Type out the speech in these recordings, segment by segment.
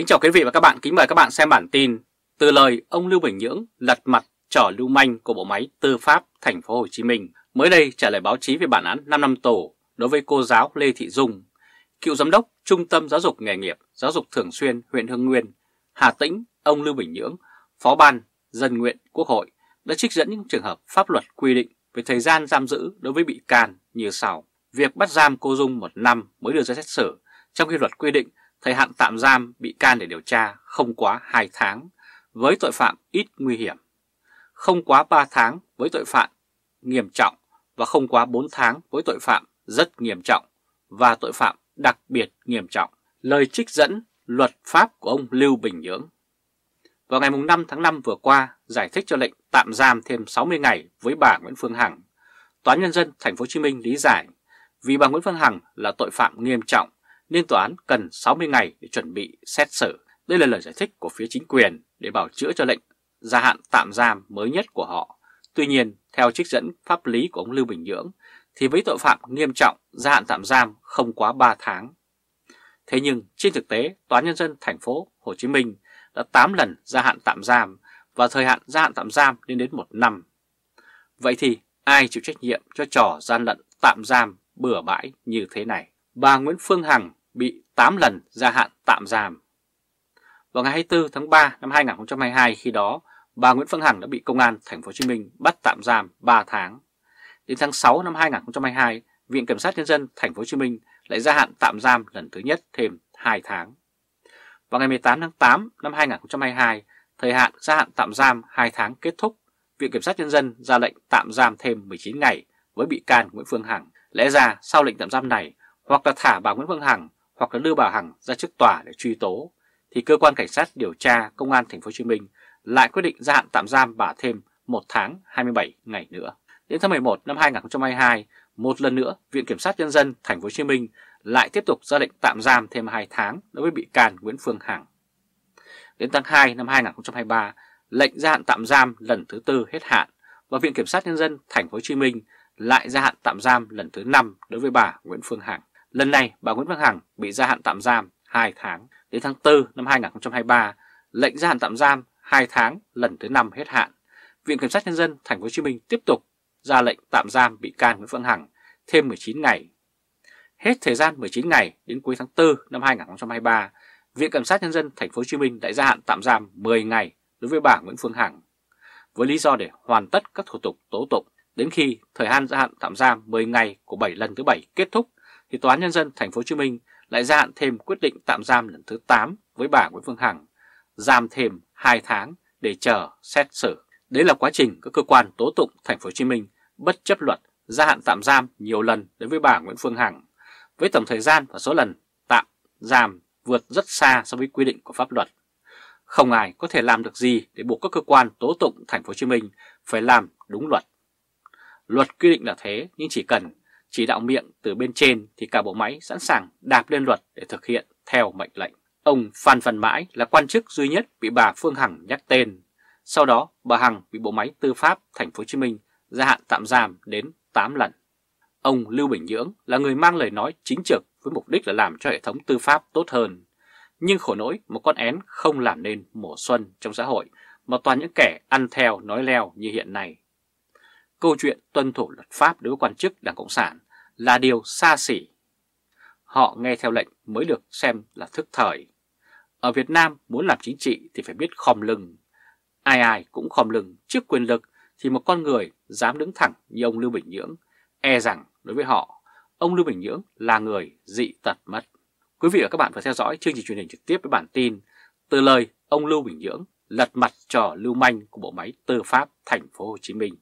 Kính chào quý vị và các bạn, kính mời các bạn xem bản tin Từ lời ông Lưu Bình Nhưỡng lật mặt trò lưu manh của bộ máy tư pháp thành phố Hồ Chí Minh mới đây trả lời báo chí về bản án 5 năm tù đối với cô giáo Lê Thị Dung, cựu giám đốc Trung tâm Giáo dục nghề nghiệp, Giáo dục thường xuyên huyện Hưng Nguyên, Hà Tĩnh, ông Lưu Bình Nhưỡng, phó ban dân nguyện Quốc hội đã trích dẫn những trường hợp pháp luật quy định về thời gian giam giữ đối với bị can như sau. Việc bắt giam cô Dung một năm mới đưa ra xét xử, trong khi luật quy định thời hạn tạm giam bị can để điều tra không quá 2 tháng với tội phạm ít nguy hiểm, không quá 3 tháng với tội phạm nghiêm trọng và không quá 4 tháng với tội phạm rất nghiêm trọng và tội phạm đặc biệt nghiêm trọng. Lời trích dẫn luật pháp của ông Lưu Bình Nhưỡng. Vào ngày 5 tháng 5 vừa qua, giải thích cho lệnh tạm giam thêm 60 ngày với bà Nguyễn Phương Hằng. Tòa nhân dân thành phố Hồ Chí Minh lý giải vì bà Nguyễn Phương Hằng là tội phạm nghiêm trọng nên tòa án cần 60 ngày để chuẩn bị xét xử. Đây là lời giải thích của phía chính quyền để bảo chữa cho lệnh gia hạn tạm giam mới nhất của họ. Tuy nhiên, theo trích dẫn pháp lý của ông Lưu Bình Nhưỡng, thì với tội phạm nghiêm trọng gia hạn tạm giam không quá 3 tháng. Thế nhưng, trên thực tế, Tòa Nhân dân thành phố Hồ Chí Minh đã 8 lần gia hạn tạm giam và thời hạn gia hạn tạm giam lên đến 1 năm. Vậy thì ai chịu trách nhiệm cho trò gian lận tạm giam bừa bãi như thế này? Bà Nguyễn Phương Hằng bị 8 lần gia hạn tạm giam. Vào ngày 24 tháng 3 năm 2022 khi đó, bà Nguyễn Phương Hằng đã bị công an thành phố Hồ Chí Minh bắt tạm giam 3 tháng. Đến tháng 6 năm 2022, Viện Kiểm sát nhân dân thành phố Hồ Chí Minh lại gia hạn tạm giam lần thứ nhất thêm 2 tháng. Vào ngày 18 tháng 8 năm 2022, thời hạn gia hạn tạm giam 2 tháng kết thúc, Viện Kiểm sát Nhân dân ra lệnh tạm giam thêm 19 ngày với bị can Nguyễn Phương Hằng. Lẽ ra sau lệnh tạm giam này, hoặc là thả bà Nguyễn Phương Hằng hoặc là đưa bà Hằng ra trước tòa để truy tố thì cơ quan cảnh sát điều tra công an thành phố Hồ Chí Minh lại quyết định gia hạn tạm giam bà thêm 1 tháng 27 ngày nữa. Đến tháng 11 năm 2022, một lần nữa Viện kiểm sát nhân dân thành phố Hồ Chí Minh lại tiếp tục ra lệnh tạm giam thêm 2 tháng đối với bị can Nguyễn Phương Hằng. Đến tháng 2 năm 2023, lệnh gia hạn tạm giam lần thứ tư hết hạn và Viện kiểm sát nhân dân thành phố Hồ Chí Minh lại gia hạn tạm giam lần thứ 5 đối với bà Nguyễn Phương Hằng. Lần này, bà Nguyễn Phương Hằng bị gia hạn tạm giam 2 tháng đến tháng 4 năm 2023, lệnh gia hạn tạm giam 2 tháng lần thứ 5 hết hạn. Viện Kiểm sát Nhân dân Thành phố Hồ Chí Minh tiếp tục ra lệnh tạm giam bị can Nguyễn Phương Hằng thêm 19 ngày. Hết thời gian 19 ngày đến cuối tháng 4 năm 2023, Viện Kiểm sát Nhân dân Thành phố Hồ Chí Minh đã gia hạn tạm giam 10 ngày đối với bà Nguyễn Phương Hằng với lý do để hoàn tất các thủ tục tố tụng đến khi thời hạn gia hạn tạm giam 10 ngày của 7 lần thứ 7 kết thúc thì Tòa án Nhân dân Thành phố Hồ Chí Minh lại gia hạn thêm quyết định tạm giam lần thứ 8 với bà Nguyễn Phương Hằng, giam thêm 2 tháng để chờ xét xử. Đấy là quá trình các cơ quan tố tụng Thành phố Hồ Chí Minh bất chấp luật gia hạn tạm giam nhiều lần đối với bà Nguyễn Phương Hằng, với tổng thời gian và số lần tạm giam vượt rất xa so với quy định của pháp luật. Không ai có thể làm được gì để buộc các cơ quan tố tụng Thành phố Hồ Chí Minh phải làm đúng luật. Luật quy định là thế, nhưng chỉ cần chỉ đạo miệng từ bên trên thì cả bộ máy sẵn sàng đạp lên luật để thực hiện theo mệnh lệnh. Ông Phan Văn Mãi là quan chức duy nhất bị bà Phương Hằng nhắc tên. Sau đó, bà Hằng bị bộ máy tư pháp thành phố Hồ Chí Minh gia hạn tạm giam đến 8 lần. Ông Lưu Bình Nhưỡng là người mang lời nói chính trực với mục đích là làm cho hệ thống tư pháp tốt hơn. Nhưng khổ nỗi một con én không làm nên mùa xuân trong xã hội mà toàn những kẻ ăn theo nói leo như hiện nay câu chuyện tuân thủ luật pháp đối với quan chức Đảng Cộng sản là điều xa xỉ. Họ nghe theo lệnh mới được xem là thức thời. Ở Việt Nam muốn làm chính trị thì phải biết khom lưng. Ai ai cũng khom lưng trước quyền lực thì một con người dám đứng thẳng như ông Lưu Bình Nhưỡng e rằng đối với họ, ông Lưu Bình Nhưỡng là người dị tật mất. Quý vị và các bạn vừa theo dõi chương trình truyền hình trực tiếp với bản tin Từ lời ông Lưu Bình Nhưỡng lật mặt trò lưu manh của bộ máy tư pháp thành phố Hồ Chí Minh.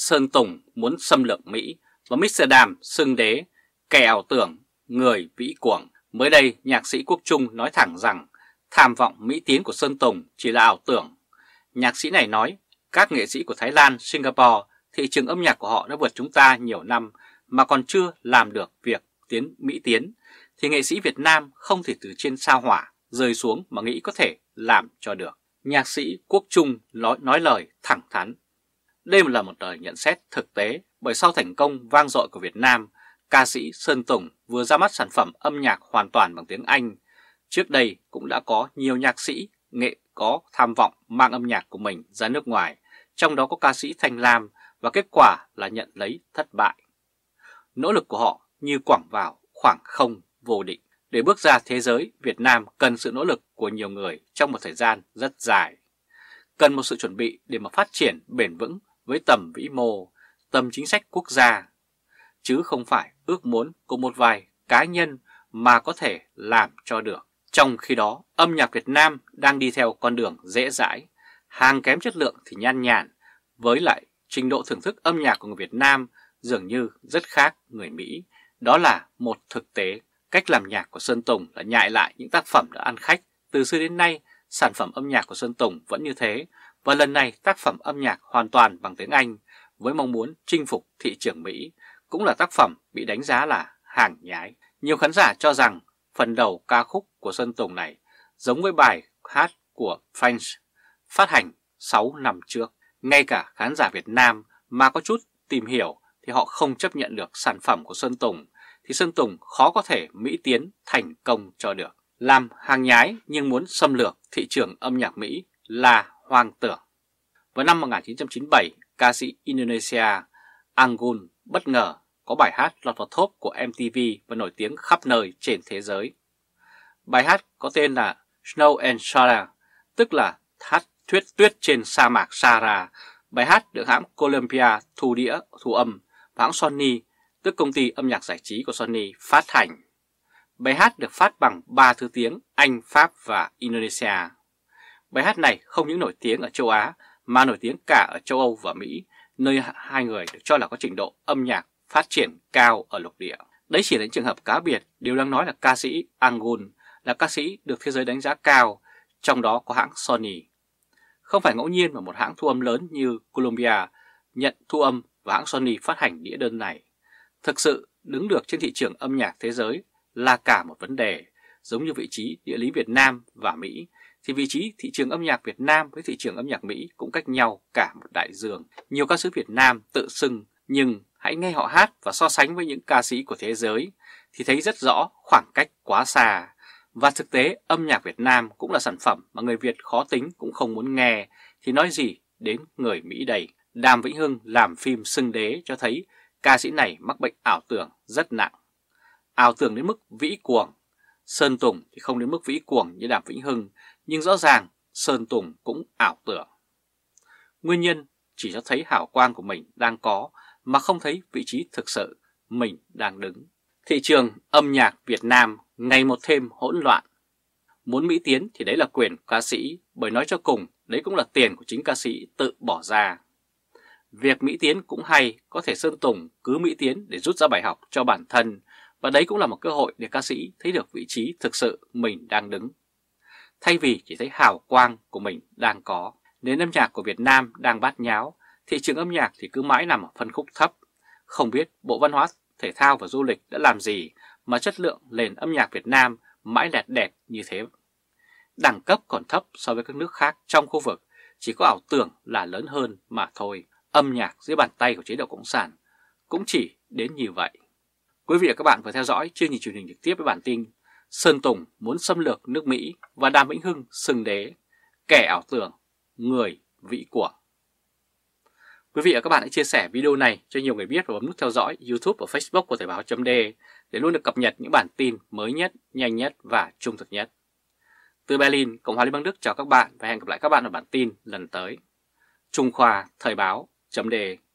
Sơn Tùng muốn xâm lược Mỹ và Đàm, xưng đế, kẻ ảo tưởng, người vĩ cuồng. Mới đây, nhạc sĩ Quốc Trung nói thẳng rằng tham vọng Mỹ tiến của Sơn Tùng chỉ là ảo tưởng. Nhạc sĩ này nói, các nghệ sĩ của Thái Lan, Singapore, thị trường âm nhạc của họ đã vượt chúng ta nhiều năm mà còn chưa làm được việc tiến Mỹ tiến, thì nghệ sĩ Việt Nam không thể từ trên sao hỏa rơi xuống mà nghĩ có thể làm cho được. Nhạc sĩ Quốc Trung nói, nói lời thẳng thắn. Đây là một lời nhận xét thực tế bởi sau thành công vang dội của Việt Nam, ca sĩ Sơn Tùng vừa ra mắt sản phẩm âm nhạc hoàn toàn bằng tiếng Anh. Trước đây cũng đã có nhiều nhạc sĩ nghệ có tham vọng mang âm nhạc của mình ra nước ngoài, trong đó có ca sĩ Thanh Lam và kết quả là nhận lấy thất bại. Nỗ lực của họ như quảng vào khoảng không vô định. Để bước ra thế giới, Việt Nam cần sự nỗ lực của nhiều người trong một thời gian rất dài. Cần một sự chuẩn bị để mà phát triển bền vững với tầm vĩ mô, tầm chính sách quốc gia, chứ không phải ước muốn của một vài cá nhân mà có thể làm cho được. Trong khi đó, âm nhạc Việt Nam đang đi theo con đường dễ dãi, hàng kém chất lượng thì nhan nhản, với lại trình độ thưởng thức âm nhạc của người Việt Nam dường như rất khác người Mỹ. Đó là một thực tế, cách làm nhạc của Sơn Tùng là nhại lại những tác phẩm đã ăn khách. Từ xưa đến nay, sản phẩm âm nhạc của Sơn Tùng vẫn như thế, và lần này tác phẩm âm nhạc hoàn toàn bằng tiếng Anh với mong muốn chinh phục thị trường Mỹ cũng là tác phẩm bị đánh giá là hàng nhái. Nhiều khán giả cho rằng phần đầu ca khúc của Sơn Tùng này giống với bài hát của French phát hành 6 năm trước. Ngay cả khán giả Việt Nam mà có chút tìm hiểu thì họ không chấp nhận được sản phẩm của Sơn Tùng thì Sơn Tùng khó có thể Mỹ tiến thành công cho được. Làm hàng nhái nhưng muốn xâm lược thị trường âm nhạc Mỹ là hoang tưởng. Vào năm 1997, ca sĩ Indonesia Anggun bất ngờ có bài hát lọt vào top của MTV và nổi tiếng khắp nơi trên thế giới. Bài hát có tên là Snow and Sahara, tức là hát thuyết tuyết trên sa mạc Sahara. Bài hát được hãng Columbia thu đĩa, thu âm và hãng Sony, tức công ty âm nhạc giải trí của Sony phát hành. Bài hát được phát bằng 3 thứ tiếng Anh, Pháp và Indonesia. Bài hát này không những nổi tiếng ở châu Á mà nổi tiếng cả ở châu Âu và Mỹ, nơi hai người được cho là có trình độ âm nhạc phát triển cao ở lục địa. Đấy chỉ là những trường hợp cá biệt, điều đang nói là ca sĩ Angun là ca sĩ được thế giới đánh giá cao, trong đó có hãng Sony. Không phải ngẫu nhiên mà một hãng thu âm lớn như Columbia nhận thu âm và hãng Sony phát hành đĩa đơn này. Thực sự, đứng được trên thị trường âm nhạc thế giới là cả một vấn đề, giống như vị trí địa lý Việt Nam và Mỹ thì vị trí thị trường âm nhạc Việt Nam với thị trường âm nhạc Mỹ cũng cách nhau cả một đại dương. Nhiều ca sĩ Việt Nam tự xưng nhưng hãy nghe họ hát và so sánh với những ca sĩ của thế giới thì thấy rất rõ khoảng cách quá xa. Và thực tế âm nhạc Việt Nam cũng là sản phẩm mà người Việt khó tính cũng không muốn nghe thì nói gì đến người Mỹ đầy. Đàm Vĩnh Hưng làm phim Sưng Đế cho thấy ca sĩ này mắc bệnh ảo tưởng rất nặng. Ảo tưởng đến mức vĩ cuồng. Sơn Tùng thì không đến mức vĩ cuồng như Đàm Vĩnh Hưng nhưng rõ ràng Sơn Tùng cũng ảo tưởng. Nguyên nhân chỉ cho thấy hảo quang của mình đang có mà không thấy vị trí thực sự mình đang đứng. Thị trường âm nhạc Việt Nam ngày một thêm hỗn loạn. Muốn Mỹ tiến thì đấy là quyền ca sĩ, bởi nói cho cùng đấy cũng là tiền của chính ca sĩ tự bỏ ra. Việc Mỹ tiến cũng hay, có thể Sơn Tùng cứ Mỹ tiến để rút ra bài học cho bản thân, và đấy cũng là một cơ hội để ca sĩ thấy được vị trí thực sự mình đang đứng. Thay vì chỉ thấy hào quang của mình đang có, nền âm nhạc của Việt Nam đang bát nháo, thị trường âm nhạc thì cứ mãi nằm ở phân khúc thấp. Không biết Bộ Văn hóa, Thể thao và Du lịch đã làm gì mà chất lượng nền âm nhạc Việt Nam mãi lẹt đẹp như thế. Đẳng cấp còn thấp so với các nước khác trong khu vực, chỉ có ảo tưởng là lớn hơn mà thôi. Âm nhạc dưới bàn tay của chế độ Cộng sản cũng chỉ đến như vậy. Quý vị và các bạn vừa theo dõi chương trình truyền hình trực tiếp với bản tin Sơn Tùng muốn xâm lược nước Mỹ và Đàm Vĩnh Hưng xưng đế, kẻ ảo tưởng, người vĩ của. Quý vị và các bạn hãy chia sẻ video này cho nhiều người biết và bấm nút theo dõi YouTube và Facebook của Thời báo .de để luôn được cập nhật những bản tin mới nhất, nhanh nhất và trung thực nhất. Từ Berlin, Cộng hòa Liên bang Đức chào các bạn và hẹn gặp lại các bạn ở bản tin lần tới. Trung Khoa Thời báo .de